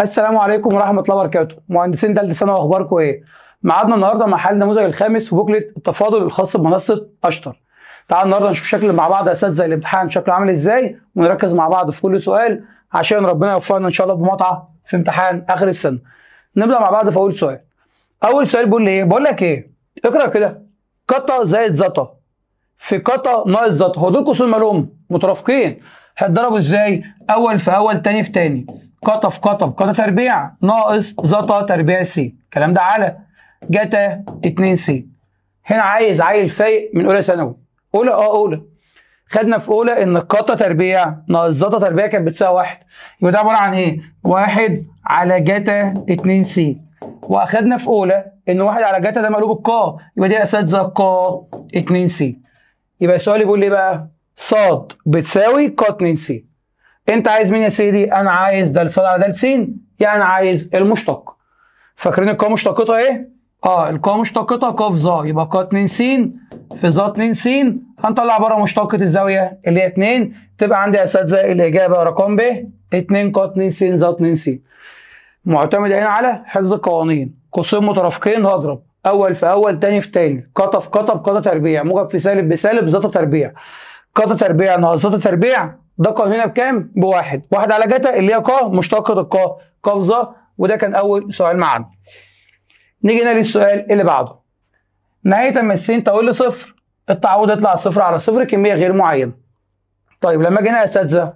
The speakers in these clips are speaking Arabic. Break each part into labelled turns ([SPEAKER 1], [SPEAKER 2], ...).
[SPEAKER 1] السلام عليكم ورحمه الله وبركاته مهندسين تالتة سنه واخباركم ايه ميعادنا النهارده مع حل النموذج الخامس في بوكلت التفاضل الخاص بمنصه اشطر تعالوا النهارده نشوف شكل مع بعض اساتذه الامتحان شكله عامل ازاي ونركز مع بعض في كل سؤال عشان ربنا يوفقنا ان شاء الله بمطعة في امتحان اخر السنه نبدا مع بعض في اول سؤال اول سؤال بيقول لي ايه بقول لك ايه اقرا كده قطا زائد زتا في قطا ناقص زتا هو دول قوسين مالهم مترافقين هيتضربوا ازاي اول في اول تاني في تاني قط في قطب قط تربيع ناقص زطا تربيع سي الكلام ده على جتا 2 سي هنا عايز عيل فايق من اولى ثانوي اولى اه اولى خدنا في اولى ان القطة تربيع ناقص زطا تربيع كانت بتساوي واحد يبقى ده عبارة عن ايه؟ واحد على جتا 2 سي واخدنا في اولى ان واحد على جتا ده مقلوب القا يبقى دي اساتذه قا 2 سي يبقى السؤال بيقول لي بقى صاد بتساوي قا 2 سي انت عايز مين يا سيدي انا عايز دال ص على دال س يعني عايز المشتق فاكرين القاء مشتقتها ايه اه القاء مشتقتها ق ظ يبقى ق 2 س في ظ 2 س هنطلع بره مشتقه الزاويه اللي هي 2 تبقى عندي يا اساتذه الاجابه رقم ب 2 ق 2 س ظ 2 س معتمد هنا على حفظ القوانين قوسين مترافقين هضرب اول في اول تاني في تاني قطف قطف قطف تربيع موجب في سالب بسالب ذات تربيع قطة تربيع ناقص ذات تربيع ده قانون هنا بكام؟ بواحد واحد على جتا اللي هي ق مشتقة القا قفزة وده كان أول سؤال معانا نيجي هنا للسؤال اللي بعده نهاية أما السين تقول لي صفر التعويض يطلع صفر على صفر كمية غير معينة طيب لما جينا أساتذة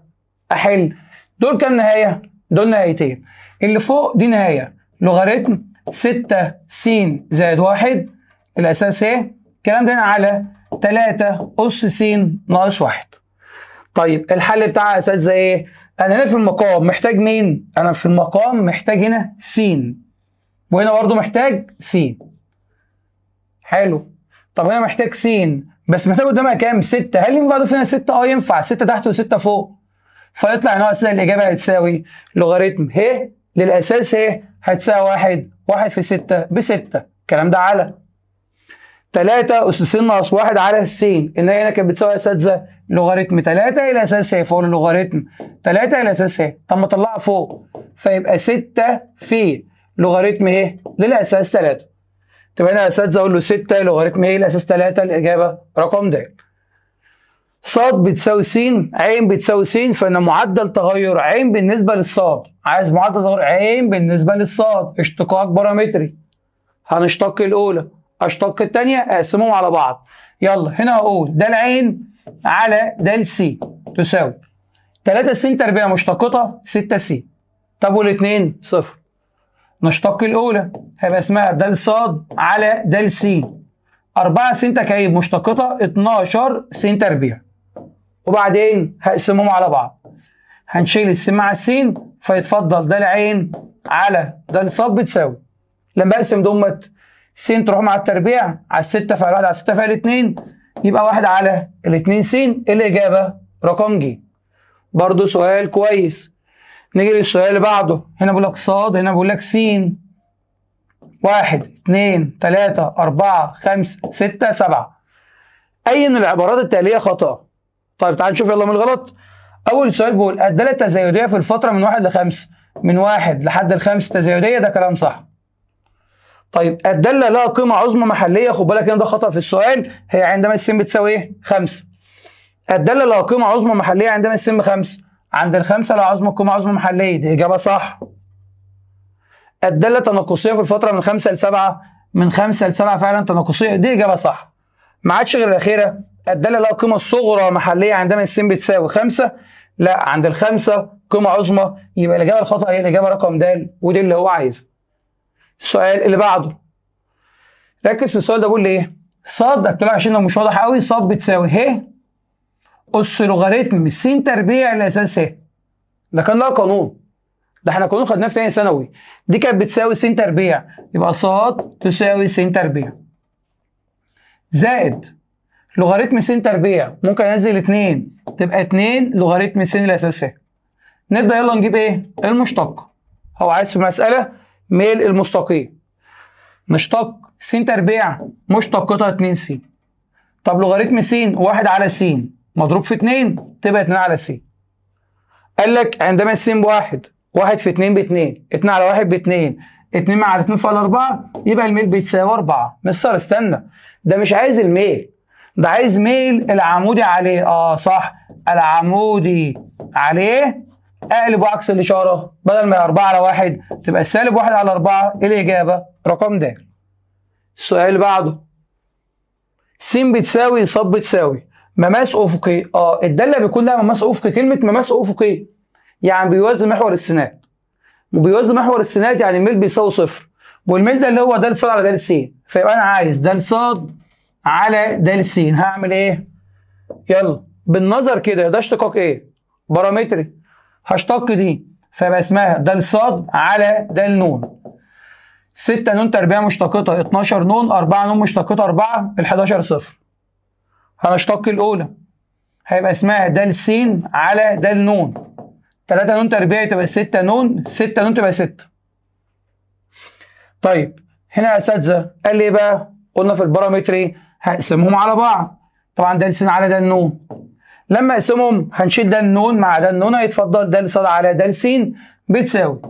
[SPEAKER 1] أحل دول كام نهاية؟ دول نهايتين اللي فوق دي نهاية لوغاريتم 6 س زائد 1 الأساس إيه؟ الكلام ده على 3 أس س ناقص 1 طيب الحل بتاعها يا اساتذه ايه؟ انا هنا في المقام محتاج مين؟ انا في المقام محتاج هنا س وهنا برضه محتاج س حلو طب هنا محتاج س بس محتاج قدامها كام؟ 6 هل ينفع اضيف هنا 6؟ اه ينفع 6 تحت و6 فوق فيطلع هنا هو اساسا الاجابه هتساوي لوغاريتم ه إيه؟ للاساس ه إيه؟ هتساوي واحد واحد في 6 ب 6 الكلام ده على 3 اس س اس 1 على س ان هي هنا كانت بتساوي يا اساتذه لوغاريتم 3 الى اساس س فوق لوغاريتم 3 الى اساس س طب ما اطلعها فوق فيبقى 6 في لوغاريتم ايه للاساس 3 تبقى انا يا اساتذه اقول له 6 لوغاريتم ايه للاساس 3 الاجابه رقم د ص بتساوي س ع بتساوي س فانا معدل تغير ع بالنسبه للصاد عايز معدل تغير ع بالنسبه للصاد اشتقاق بارامتري هنشتق الاولى اشتق الثانيه اقسمهم على بعض يلا هنا هقول ده العين على ده السي تساوي 3 س تربيع مشتقطة 6 س طب والاثنين صفر نشتق الاولى هيبقى اسمها د ص على د س 4 س تكعيب مشتقطة 12 س تربيع وبعدين هقسمهم على بعض هنشيل الس مع السين فيتفضل ده العين على ده الصاد بتساوي لما اقسم دمت س تروح مع التربيع على الستة فعل واحد على الستة فعل اتنين يبقى واحد على الاتنين س الإجابة رقم ج برضو سؤال كويس نيجي للسؤال اللي بعده هنا بقول لك ص هنا بقول لك س واحد اتنين تلاتة أربعة خمسة ستة سبعة أي من العبارات التالية خطأ طيب تعال نشوف يلا من الغلط أول سؤال بيقول الدالة التزايدية في الفترة من واحد لخمسة من واحد لحد الخمس تزايدية ده كلام صح طيب الداله لها قيمه عظمى محليه خد بالك هنا ده خطا في السؤال هي عندما السين بتساوي ايه 5 الداله لها قيمه عظمى محليه عندما السين 5 عند الخمسه لها عظمى قيمه عظمى محليه دي اجابه صح الداله تناقصيه في الفتره من 5 ل 7 من 5 ل 7 فعلا تناقصيه دي اجابه صح ما عادش غير الاخيره الداله لها قيمه صغرى محليه عندما السين بتساوي 5 لا عند الخمسه قيمه عظمى يبقى الاجابه الخطا هي الاجابه رقم د ودي اللي هو عايزها السؤال اللي بعده ركز في السؤال ده بيقول إيه؟, إيه؟, ايه ده طلع عشان لو مش واضح قوي ص بتساوي ه اس لوغاريتم س تربيع لاساس ه ده كان ده قانون ده احنا قانون خدناه في تاني ثانوي دي كانت بتساوي س تربيع يبقى ص تساوي س تربيع زائد لوغاريتم س تربيع ممكن انزل 2 تبقى 2 لوغاريتم س الاساس ه إيه؟ نبدا يلا نجيب ايه المشتق هو عايز في مساله ميل المستقيم مشتق س تربيع مشتق قطع 2 س طب لوغاريتم س 1 على س مضروب في 2 تبقى 2 على س قال لك عندما س بواحد 1 في 2 ب 2 2 على 1 ب 2 2 مع 2 فوق 4 يبقى الميل بيتساوي 4 مستر استنى ده مش عايز الميل ده عايز ميل العمودي عليه اه صح العمودي عليه اقلب وعكس الاشاره بدل ما هي 4 على 1 تبقى سالب 1 على 4 ايه الاجابه؟ رقم ده. السؤال اللي بعده س بتساوي ص بتساوي مماس افقي اه الداله بيكون لها مماس افقي كلمه مماس افقي يعني بيوازي محور السينات وبيوازي محور السينات يعني الميل بيساوي صفر والميل ده اللي هو د ص على د س فيبقى انا عايز د ص على د س هعمل ايه؟ يلا بالنظر كده ده اشتقاق ايه؟ بارامتري هشتق دي فيبقى اسمها د ص على د نون 6 نون تربيع مشتقطه 12 نون 4 نون مشتقطه 4 ال 11 صفر هنشتق الاولى هيبقى اسمها د س على د ن 3 نون تربيع تبقى 6 نون 6 نون تبقى 6 طيب هنا يا اساتذه قال لي ايه بقى قلنا في البارامتري إيه؟ هقسمهم على بعض طبعا د س على د ن لما اقسمهم هنشيل ده النون مع ده النون هيتفضل ده صاد على ده سين بتساوي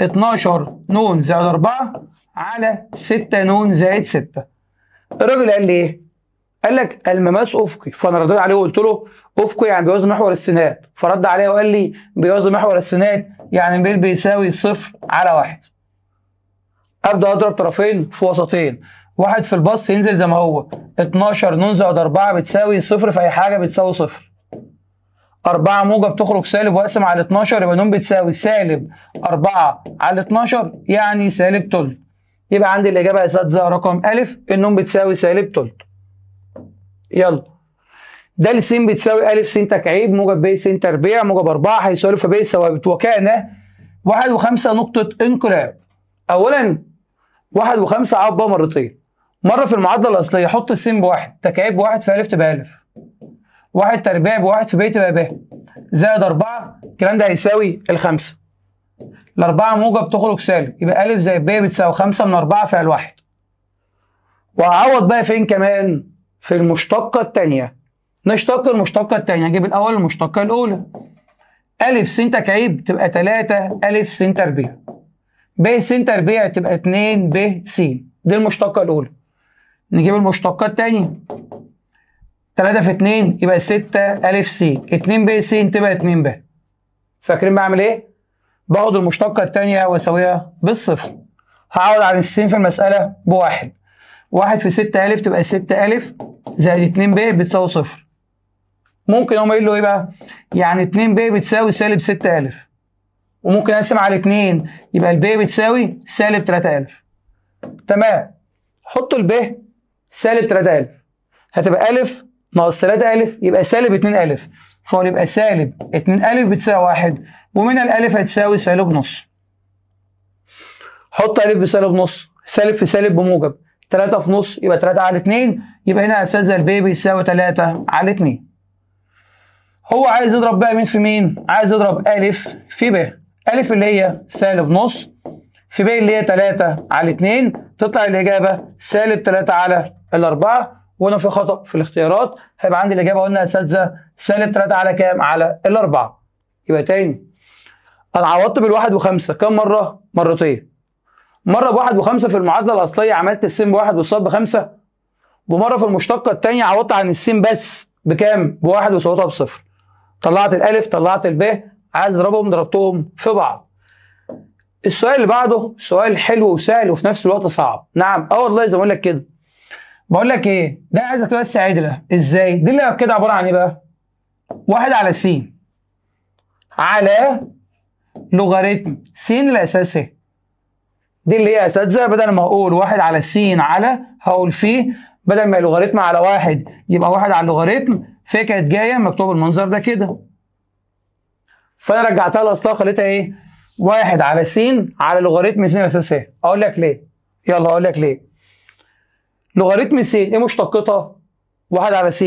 [SPEAKER 1] 12 نون زائد 4 على 6 نون زائد 6 الراجل قال لي ايه؟ قال لك المماس افقي فانا رديت عليه وقلت له افقي يعني بيوازي محور السينات فرد عليا وقال لي بيوازي محور السينات يعني بيل بيساوي صفر على واحد ابدا اضرب طرفين في وسطين واحد في البص ينزل زي ما هو 12 نون زائد 4 بتساوي صفر في اي حاجه بتساوي صفر 4 موجب تخرج سالب واقسم على 12 يبقى نون بتساوي سالب 4 على 12 يعني سالب تلت يبقى عندي الاجابه يا اساتذه رقم ا النون بتساوي سالب تلت يلا ده س بتساوي ا س تكعيب موجب ب س تربيع موجب 4 هيساوي ف ب ثوابت وكان 1 و5 نقطه انقلاب اولا 1 و5 عبى مرتين مره في المعادله الاصليه حط السين بواحد تكعيب واحد في ا تبقى الف واحد تربيع بواحد في بيت باباه زائد أربعة الكلام ده هيساوي الخمسة الأربعة موجب تخرج سالب يبقى أ زائد ب بتساوي خمسة من أربعة فعل واحد وهعوض بقى فين كمان في المشتقة التانية نشتق المشتقة التانية أجيب الأول المشتقة الأولى أ س تكعيب تبقى تلاتة أ س تربيع ب س تربيع تبقى اتنين ب س دي المشتقة الأولى نجيب المشتقة التانية 3 في 2 يبقى 6 ألف س 2 ب س تبقى 2 ب فاكرين بعمل إيه؟ باخد المشتقة الثانيه وأساويها بالصفر هعوض عن السين في المسألة بواحد واحد في 6 ألف تبقى 6 ألف زائد 2 ب بتساوي صفر ممكن هم يقولوا إيه بقى؟ يعني 2 ب بتساوي سالب 6 ألف وممكن أقسم على 2 يبقى الب بتساوي سالب 3 ألف تمام حطوا الب سالب 3 ألف هتبقى ألف ناقص 3 ألف يبقى سالب 2 ألف يبقى سالب 2 ألف بتساوي 1 ومن الألف هتساوي سالب نص حط ألف بسالب نص سالب في سالب بموجب 3 في نص يبقى 3 على 2 يبقى هنا يا أستاذة البي بيساوي 3 على 2 هو عايز يضرب بقى مين في مين؟ عايز يضرب ألف في ب ألف اللي هي سالب نص في ب اللي هي 3 على 2 تطلع الإجابة سالب 3 على الأربعة وانا في خطا في الاختيارات هيبقى عندي الاجابه قلنا يا اساتذه سالب 3 على كام؟ على الاربعه يبقى تاني انا عوضت بالواحد وخمسه كم مره؟ مرتين مره بواحد وخمسه في المعادله الاصليه عملت السين بواحد والصاد بخمسه ومره في المشتقه الثانيه عوضت عن السين بس بكام؟ بواحد وصوتها بصفر طلعت الالف طلعت الباء عايز اضربهم ضربتهم في بعض السؤال اللي بعده سؤال حلو وسهل وفي نفس الوقت صعب نعم اه والله زي ما اقول لك كده بقول لك ايه ده عايزك بس عدله ازاي دي اللي كده عباره عن ايه بقى واحد على س على لوغاريتم س الاساسيه دي اللي هي يا اساتذه بدل ما اقول واحد على س على هقول فيه بدل ما لوغاريتم على واحد يبقى واحد على لوغاريتم فيه كانت جايه مكتوب المنظر ده كده فانا رجعتها لاصلها خليتها ايه واحد على س على لوغاريتم س الاساسيه اقول لك ليه يلا اقول لك ليه لوغاريتم س ايه مشتقتها؟ واحد على س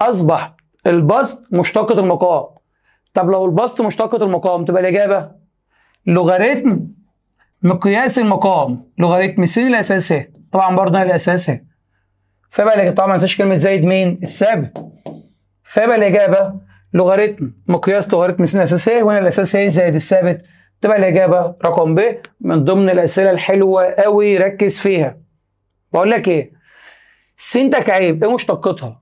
[SPEAKER 1] اصبح البسط مشتقة المقام طب لو البسط مشتقة المقام تبقى الاجابه لوغاريتم مقياس المقام لوغاريتم س الاساسي طبعا برضه الاساسي ه فيبقى الاجابه طبعا ما انساش كلمه زايد مين؟ السابق فيبقى الاجابه لوغاريتم مقياس لوغاريتم س الاساسي وهنا الاساسي إيه؟ زائد الثابت تبقى الاجابه رقم ب من ضمن الاسئله الحلوه قوي ركز فيها بقول لك ايه سنتك عيب ايه مشتقتها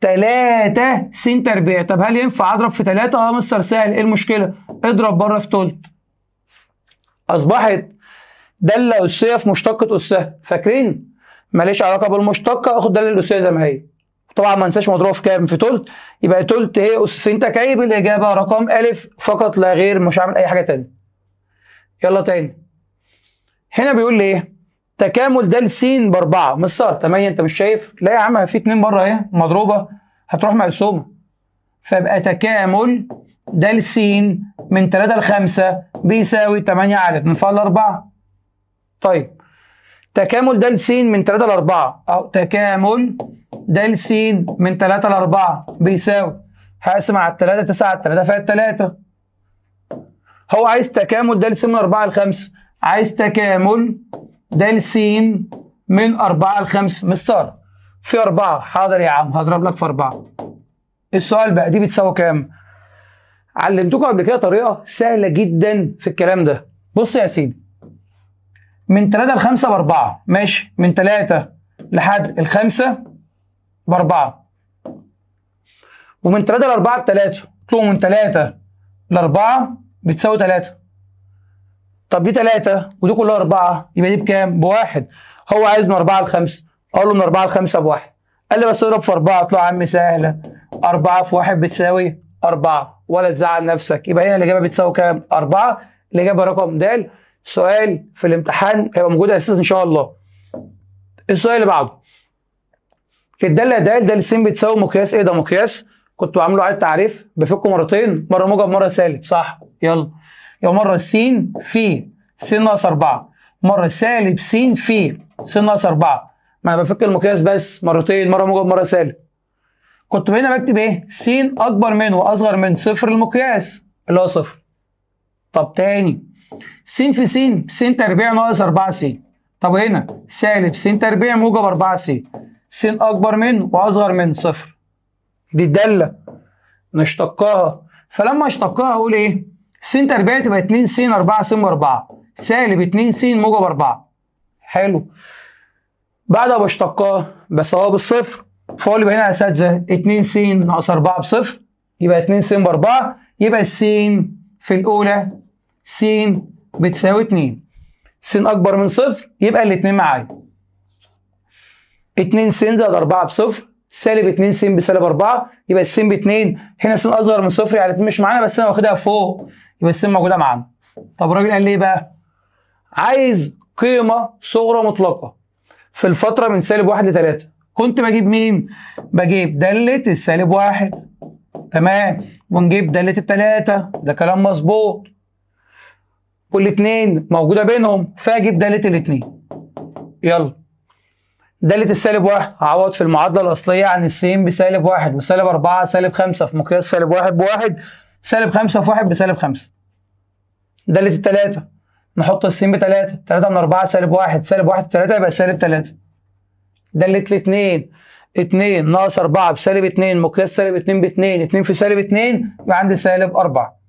[SPEAKER 1] 3 سنت تربيع طب هل ينفع اضرب في 3 اه مستر سهل ايه المشكله اضرب بره في تلت اصبحت داله اسيه في مشتقه اسها فاكرين ماليش علاقه بالمشتقه اخد داله الاسيه زي ما هي طبعا ما انساش مضروبه في كام في تلت يبقى تلت هي ايه؟ اس سنتك عيب الاجابه رقم ا فقط لا غير مش هعمل اي حاجه تاني يلا تاني هنا بيقول لي ايه تكامل د س باربعه مش صار 8 انت مش شايف؟ لا يا عم في اتنين بره اهي مضروبه هتروح مقسومه فيبقى تكامل د س من 3 ل 5 بيساوي 8 على 2 فعل 4 طيب تكامل د س من 3 ل 4 او تكامل د س من 3 ل 4 بيساوي هقسم على 3 9 على 3 فات 3 هو عايز تكامل د س من 4 ل 5 عايز تكامل ده السين من 4 ل 5 مسطره في 4 حاضر يا عم هضرب لك في 4 السؤال بقى دي بتساوي كام علمتكم قبل كده طريقه سهله جدا في الكلام ده بص يا سيدي من 3 ل 5 ب 4 ماشي من 3 لحد ال 5 ب 4 ومن 3 ل 4 ب 3 طلعوا من 3 ل 4 بتساوي 3 طب دي تلاتة ودي كلها أربعة يبقى دي بكام؟ بواحد هو عايز من أربعة لخمسة أقول له من أربعة لخمسة بواحد قال لي بس اضرب في أربعة طلع يا عم سهلة أربعة في واحد بتساوي أربعة ولا تزعل نفسك يبقى هنا الإجابة بتساوي كام؟ أربعة الإجابة رقم د سؤال في الامتحان هيبقى موجود أساسا إن شاء الله السؤال اللي بعده الدالة د ده س بتساوي مقياس إيه ده مقياس؟ كنت بعمله على تعريف بفكه مرتين مرة موجب مرة سالب صح؟ يلا يبقى مرة س في س ناقص 4 مرة سالب س في س ناقص 4 ما انا بفك المقياس بس مرتين مرة موجب مرة سالب كنت هنا بكتب ايه س اكبر من واصغر من صفر المقياس اللي هو صفر طب تاني س في س س تربيع ناقص 4 س طب هنا سالب س تربيع موجب 4 س س اكبر من واصغر من صفر دي الداله نشتقها فلما اشتقها اقول ايه سين 4 تبقى 2 س 4 س ب 4 سالب 2 س موجب 4 حلو بعد ما بشتقاه بساواه بالصفر فاقول يبقى هنا يا اساتذه 2 س ناقص 4 بصفر يبقى 2 س ب 4 يبقى السين في الاولى س بتساوي 2 س اكبر من صفر يبقى الاثنين معايا 2 س زائد 4 بصفر سالب 2 س بسالب 4 يبقى السين ب 2 هنا س اصغر من صفر يعني مش معانا بس انا واخدها فوق يبقى السين موجوده معانا طب الراجل قال ليه بقى عايز قيمه صغرى مطلقه في الفتره من سالب واحد لثلاثة كنت بجيب مين بجيب داله السالب واحد تمام ونجيب داله الثلاثة ده كلام مظبوط والاثنين موجوده بينهم فاجيب داله الاثنين يلا دالة السالب واحد هعوض في المعادلة الأصلية عن السين بسالب واحد وسالب أربعة سالب خمسة في مقياس سالب واحد بواحد سالب 5 في 1 بسالب 5 دالة التلاتة نحط السين بتلاتة تلاتة من أربعة سالب واحد سالب واحد تلاتة يبقى سالب تلاتة دالة الاتنين اتنين ناقص أربعة بسالب اتنين مقياس سالب اتنين باتنين اتنين في سالب اتنين يبقى عندي سالب أربعة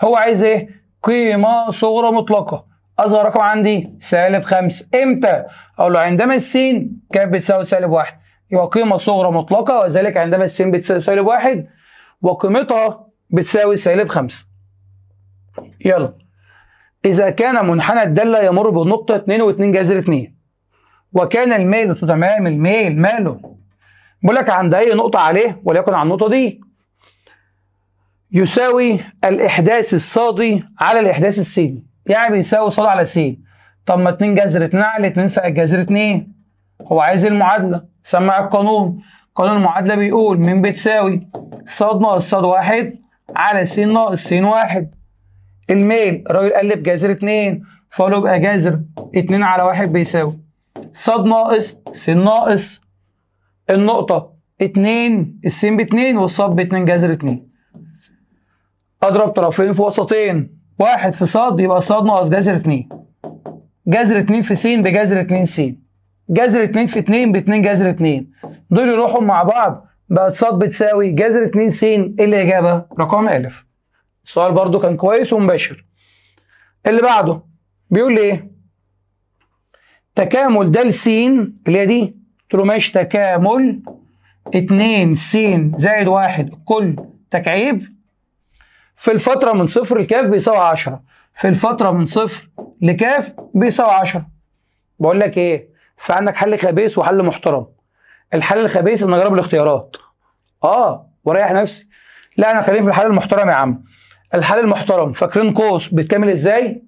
[SPEAKER 1] هو عايز إيه؟ قيمة صغرى مطلقة أصغر رقم عندي سالب خمسة إمتى؟ أقول له عندما السين كانت بتساوي سالب واحد يبقى قيمة صغرى مطلقة وذلك عندما السين بتساوي سالب واحد وقيمتها بتساوي سالب 5 يلا إذا كان منحنى الدالة يمر بنقطة 2 و2 جذر 2 وكان الميل تمام الميل ماله؟ بقول لك عند أي نقطة عليه وليكن على النقطة دي يساوي الإحداث الصادي على الإحداث السيني يعني بيساوي صاد على سين طب ما 2 جذر 2 على 2 جذر 2 هو عايز المعادلة سمع القانون قانون المعادلة بيقول مين بتساوي صاد ناقص صاد واحد على س ناقص س واحد الميل الراجل قلب جذر اتنين فقال يبقى جذر اتنين على واحد بيساوي ص ناقص س ناقص النقطة اتنين السين باتنين والصاد باتنين جذر اتنين اضرب طرفين في وسطين واحد في صاد يبقى صاد ناقص جذر اتنين جذر اتنين في سين بجذر اتنين سين جذر اتنين في اتنين باتنين جذر اتنين دول يروحوا مع بعض بقت ص بتساوي جذر 2 س ايه الاجابه؟ رقم ا. السؤال برضو كان كويس ومباشر. اللي بعده بيقول لي ايه؟ تكامل د س اللي هي دي قلت له ماشي تكامل 2 س زائد 1 كل تكعيب في الفتره من صفر لكاف بيساوي 10 في الفتره من صفر لكاف بيساوي 10 بقول لك ايه؟ فعندك حل خبيث وحل محترم. الحل الخبيث ان اجرب الاختيارات اه واريح نفسي لا انا خليني في الحل المحترم يا عم الحل المحترم فاكرين قوس بيتكمل ازاي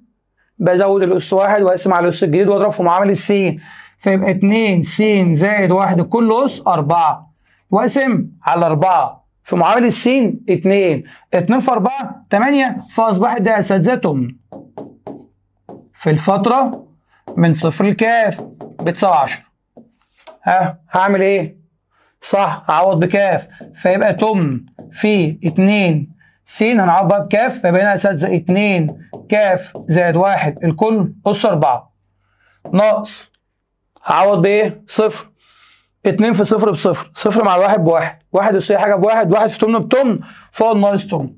[SPEAKER 1] بزود الاس واحد واقسم على الاس الجديد واضرب في معامل السين فيبقى 2 س زائد 1 كل اس 4 واقسم على 4 في معامل السين 2 2 في 4 8 فاصبحت ده اساتذتهم في الفتره من صفر الكاف بتساوي 10 ها هعمل ايه صح عوض بكاف فيبقى تمن في 2 س هنعوض بقى بكاف فيبقى هنا يا اساتذه 2 كاف زائد 1 الكل اس 4 ناقص هعوض بايه؟ صفر 2 في صفر بصفر صفر مع الواحد بواحد واحد اس حاجه بواحد واحد في تمن بتمن فوق ناقص تمن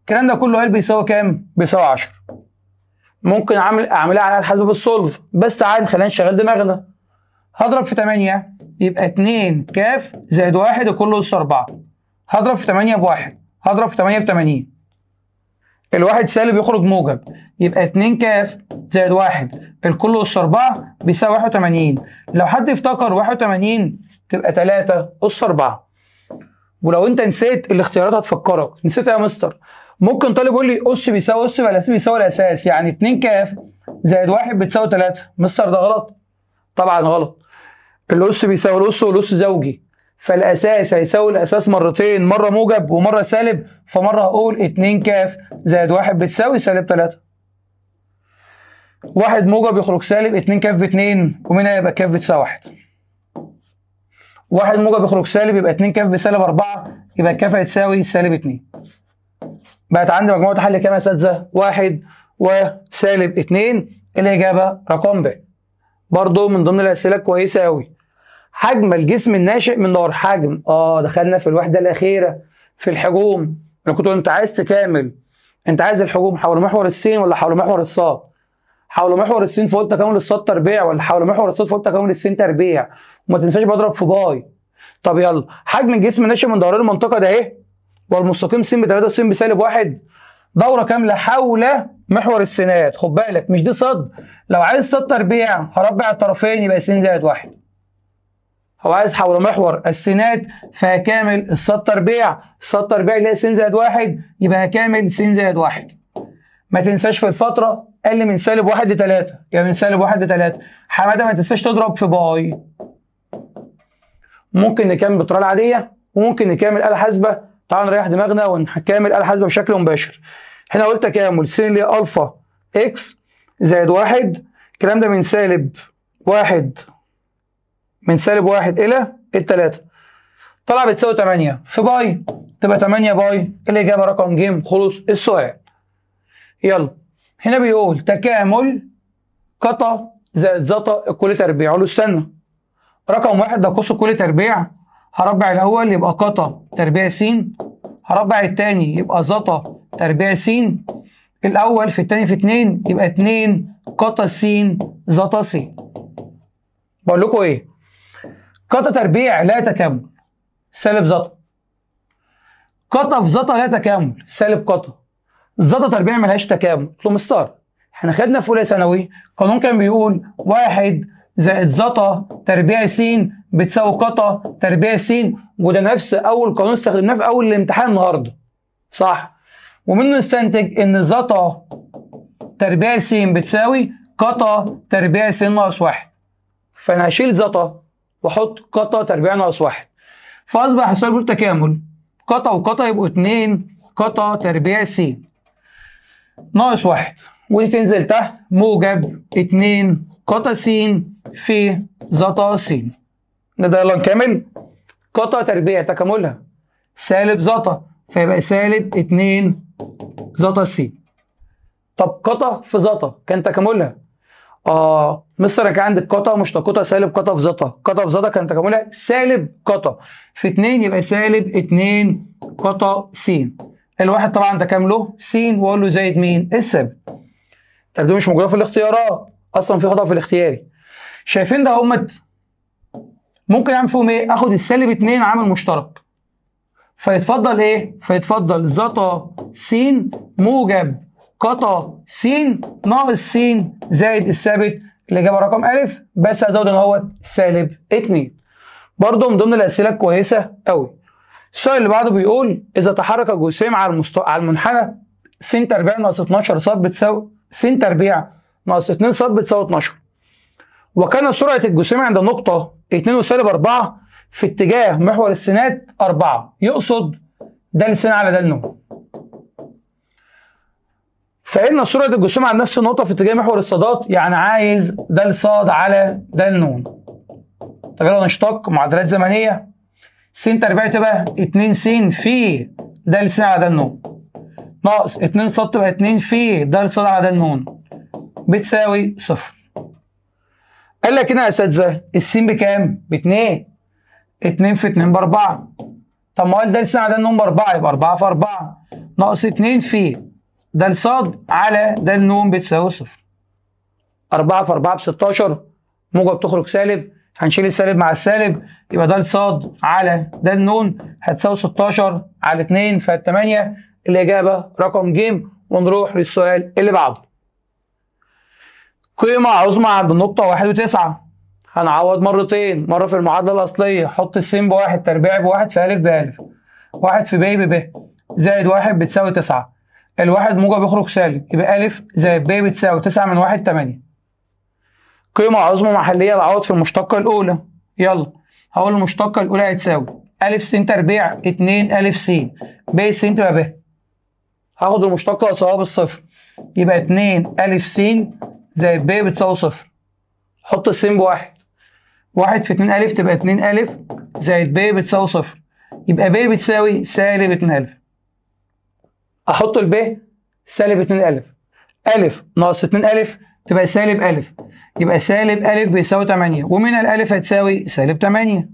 [SPEAKER 1] الكلام ده كله قال بيساوي كام؟ بيساوي 10 ممكن اعمل اعملها على الحسب السولف بس تعالى خلينا نشغل دماغنا هضرب في 8 يبقى 2 ك زائد 1 الكل أس 4 هضرب في 8 ب 1 هضرب في 8 ب 80 الواحد سالب يخرج موجب يبقى 2 ك زائد 1 الكل أس 4 بيساوي 81 لو حد افتكر 81 تبقى 3 أس 4 ولو أنت نسيت الاختيارات هتفكرك نسيت يا مستر ممكن طالب يقول لي أس بيساوي أس بلا أس بيساوي الأساس يعني 2 ك زائد 1 بتساوي 3 مستر ده غلط طبعا غلط الأس بيساوي الأس والأس زوجي فالأساس هيساوي الأساس مرتين مرة موجب ومرة سالب فمرة هقول 2 ك زائد 1 بتساوي سالب 3 واحد موجب يخرج سالب 2 ك ب 2 ومنها يبقى كاف بتساوي 1 واحد موجب يخرج سالب يبقى 2 ك بسالب 4 يبقى الكاف هتساوي سالب 2 بقت عندي مجموعة حل كام يا اساتذة؟ واحد وسالب 2 الإجابة رقم ب برضه من ضمن الأسئلة كويسة أوي حجم الجسم الناشئ من نار حجم اه دخلنا في الوحده الاخيره في الحجوم انا كنت انت عايز تكامل انت عايز الحجوم حول محور السين ولا حول محور الصاد حول محور السين فوق تكامل الصاد تربيع ولا حول محور الصاد فوق تكامل السين تربيع وما تنساش بضرب في باي طب يلا حجم الجسم الناشئ من دوران المنطقه ده اهي والمستقيم س ب 3 س بسالب 1 دوره كامله حول محور السينات خد بالك مش دي صد لو عايز صد تربيع هربع الطرفين يبقى س زائد 1 او عايز حول محور السينات فكامل السطر بيع السطر بيع اللي هي س زائد واحد يبقى كامل س زائد واحد ما تنساش في الفتره قل من سالب واحد لتلاته يعني من سالب واحد لتلاته حماده ما تنساش تضرب في باي ممكن نكمل بالطريقه العاديه وممكن نكمل آلة حاسبه تعال نريح دماغنا ونكمل آلة حاسبه بشكل مباشر هنا قلت تكامل س اللي هي الفا اكس زائد واحد الكلام ده من سالب واحد من سالب واحد إلى التلاتة طلع بتساوي 8 في باي تبقى 8 باي الإجابة رقم جيم خلص السؤال يلا هنا بيقول تكامل قطع زائد زطا الكل تربيع اقول استنى رقم واحد ده قص الكل تربيع هربع الاول يبقى قطع تربيع س هربع التاني يبقى زطا تربيع س الاول في التاني في اتنين يبقى اتنين قطا س زطا س بقول لكم ايه قطة تربيع لا تكامل سالب زطا قطة في زطا لا تكامل سالب قطة زطا تربيع ملهاش تكامل اطلب مستار احنا خدنا في اولى ثانوي قانون كان بيقول واحد زائد زطا تربيع س بتساوي قطة تربيع س وده نفس اول قانون استخدمناه في اول الامتحان النهارده صح ومنه نستنتج ان زطا تربيع س بتساوي قطة تربيع س ناقص واحد فانا هشيل زطا واحط قطا تربيع ناقص واحد فاصبح بيقول تكامل قطا وقطا يبقوا اتنين قطا تربيع س ناقص واحد ودي تنزل تحت موجب اتنين قطا س في زتا س نبدا يلا نكمل قطا تربيع تكاملها سالب زتا فيبقى سالب اتنين زتا س طب قطا في زتا كان تكاملها اه مصر كان عندك قطع مشتقتها سالب قطع في ذاتها قطع في ذاتها كان تكاملها سالب قطع في 2 يبقى سالب 2 قطع س الواحد طبعا تكامله س واقول له زائد مين السالب طب دي مش موجوده في الاختيارات اصلا في خطا في الاختياري شايفين ده همت ممكن اعمل فيهم ايه اخد السالب 2 عامل مشترك فيتفضل ايه فيتفضل زتا س موجب قطع س ناقص س زائد الثابت الاجابه رقم ا بس هزود ان هو سالب 2 برضه من ضمن الاسئله الكويسه قوي السؤال اللي بعده بيقول اذا تحرك الجسيم على المست... على المنحنى س تربيع ناقص 12 ص بتساوي س تربيع ناقص 2 ص بتساوي 12 وكان سرعه الجسيم عند نقطه 2 وسالب 4 في اتجاه محور السينات 4 يقصد ده السين على ده النوم سالنا سرعه الجسيم على نفس النقطه في اتجاه محور الصادات يعني عايز ده الصاد على ده النون تجارب نشتق معادلات زمنيه س تربيع تبقى 2 س في ده س على ده النون ناقص 2 ص تبقى 2 في ده ص على ده النون بتساوي صفر قال لك هنا يا اساتذه السين بكام؟ ب 2 2 في 2 ب 4 طب ما هو ده لسه على النون ب 4 يبقى 4 في 4 ناقص 2 في ده الصاد على ده النون بتساوي صفر 4 في 4 ب 16 موجة بتخرج سالب هنشيل السالب مع السالب يبقى ده الصاد على ده النون هتساوي 16 على 2 في 8 الإجابة رقم جيم ونروح للسؤال اللي بعده قيمة عظمى عند النقطة 1 و9 هنعوض مرتين مرة في المعادلة الأصلية حط السين بواحد تربيع بواحد في ألف بألف واحد في ب ب زائد واحد بتساوي 9 الواحد موجب يخرج سالب يبقى ا زائد ب بتساوي 9 من 1 8 قيمة عظمى محلية العوض في المشتقة الأولى يلا هقول المشتقة الأولى هتساوي أ س تربيع 2 أ س ب س تبقى ب هاخد المشتقة وأساويها بالصفر يبقى 2 أ س زائد ب بتساوي صفر حط السين بواحد واحد في 2 أ تبقى 2 أ زائد ب بتساوي صفر يبقى ب بتساوي سالب 2 ألف احط ب سالب 2 الف الف ناقص 2 الف تبقى سالب الف يبقى سالب الف بيساوي 8 ومن الالف هتساوي سالب 8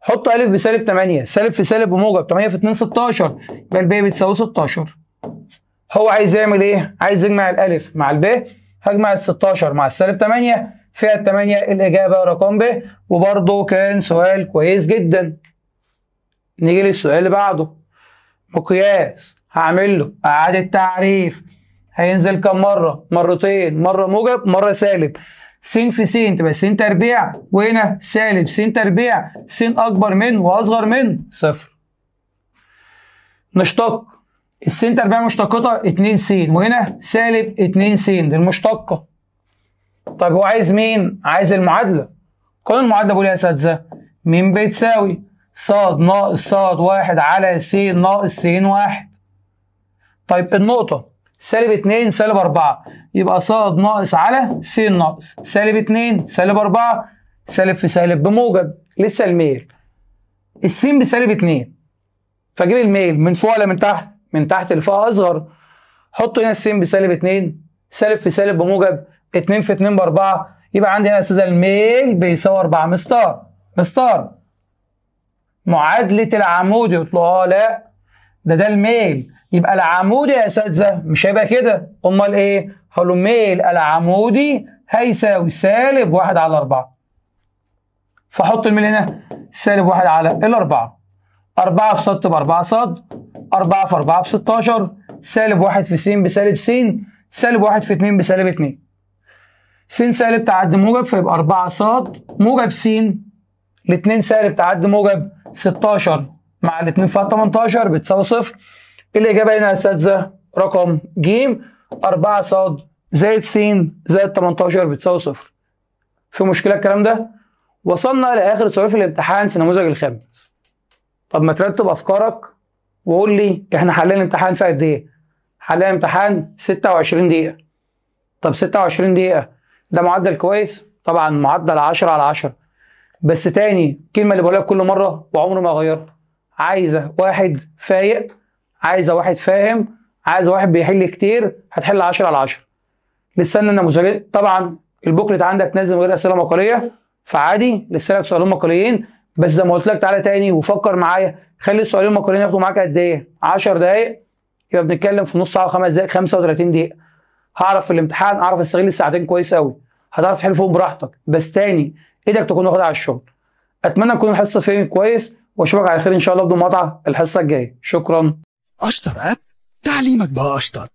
[SPEAKER 1] حط الف بسالب 8 سالب في سالب بموجب 8 في 2 16 يبقى ب بتساوي 16 هو عايز يعمل ايه؟ عايز يجمع الالف مع ب هجمع ال 16 مع السالب 8 فيها ال 8 الاجابه رقم ب وبرده كان سؤال كويس جدا نيجي للسؤال اللي بعده مقياس هعمل له اعاده تعريف هينزل كم مره مرتين مره موجب مره سالب س في س تبقى س تربيع وهنا سالب س تربيع س اكبر منه واصغر منه صفر نشتق الس تربيع مشتقتها 2 س وهنا سالب 2 س دي المشتقه طب هو عايز مين عايز المعادله كل المعادله بيقول إيه يا اساتذه م بتساوي ص ناقص ص واحد على س ناقص س واحد طيب النقطة سالب 2 سالب 4 يبقى ص ناقص على س ناقص سالب 2 سالب 4 سالب في سالب بموجب لسه الميل الس بسالب 2 فاجيب الميل من فوق ولا من تحت؟ من تحت لفوق اصغر حط هنا الس بسالب 2 سالب في سالب بموجب 2 في 2 ب 4 يبقى عندي هنا يا استاذ الميل بيساوي 4 مستار مستار معادله العمود يطلعوها آه، لا ده ده الميل يبقى العمودي يا اساتذه مش هيبقى كده امال ايه هقول ميل العمودي هيساوي سالب واحد على أربعة فحط الميل هنا سالب واحد على الأربعة أربعة في سط بأربعة ص أربعة في أربعة في 16 سالب واحد في س بسالب س سالب واحد في اتنين بسالب اتنين س سالب تعد موجب فيبقى أربعة ص موجب س الاتنين سالب تعد موجب 16 مع ال 2 فيها 18 بتساوي صفر الإجابة هنا يا أساتذة رقم ج 4 ص زائد س زائد 18 بتساوي صفر في مشكلة الكلام ده؟ وصلنا لآخر سؤال في الامتحان في النموذج الخامس طب ما ترتب أفكارك وقول لي إحنا حلينا الامتحان في قد إيه؟ حلينا الامتحان 26 دقيقة طب 26 دقيقة ده معدل كويس؟ طبعا معدل 10 على 10 بس تاني الكلمه اللي بقولها كل مره وعمري ما غير عايزه واحد فايق عايزه واحد فاهم عايزه واحد بيحل كتير هتحل 10 على 10 لسنا النموذجيه طبعا البوكلت عندك نازل من غير اسئله مقاليه فعادي لسه لك سؤالين مقاليين بس زي ما قلت لك تعالى تاني وفكر معايا خلي السؤالين المقاليين ياخدوا معاك قد ايه 10 دقائق يبقى بنتكلم في نص ساعه وخمس دقائق 35 دقيقه هعرف في الامتحان اعرف استغل الساعتين كويس قوي هتعرف تحل فيهم براحتك بس تاني ايدك تكون واخدها على الشغل اتمنى تكون الحصه فيها كويس واشوفك على خير ان شاء الله في مقاطعه الحصه الجايه شكرا اشطر اب تعليمك بقى اشطر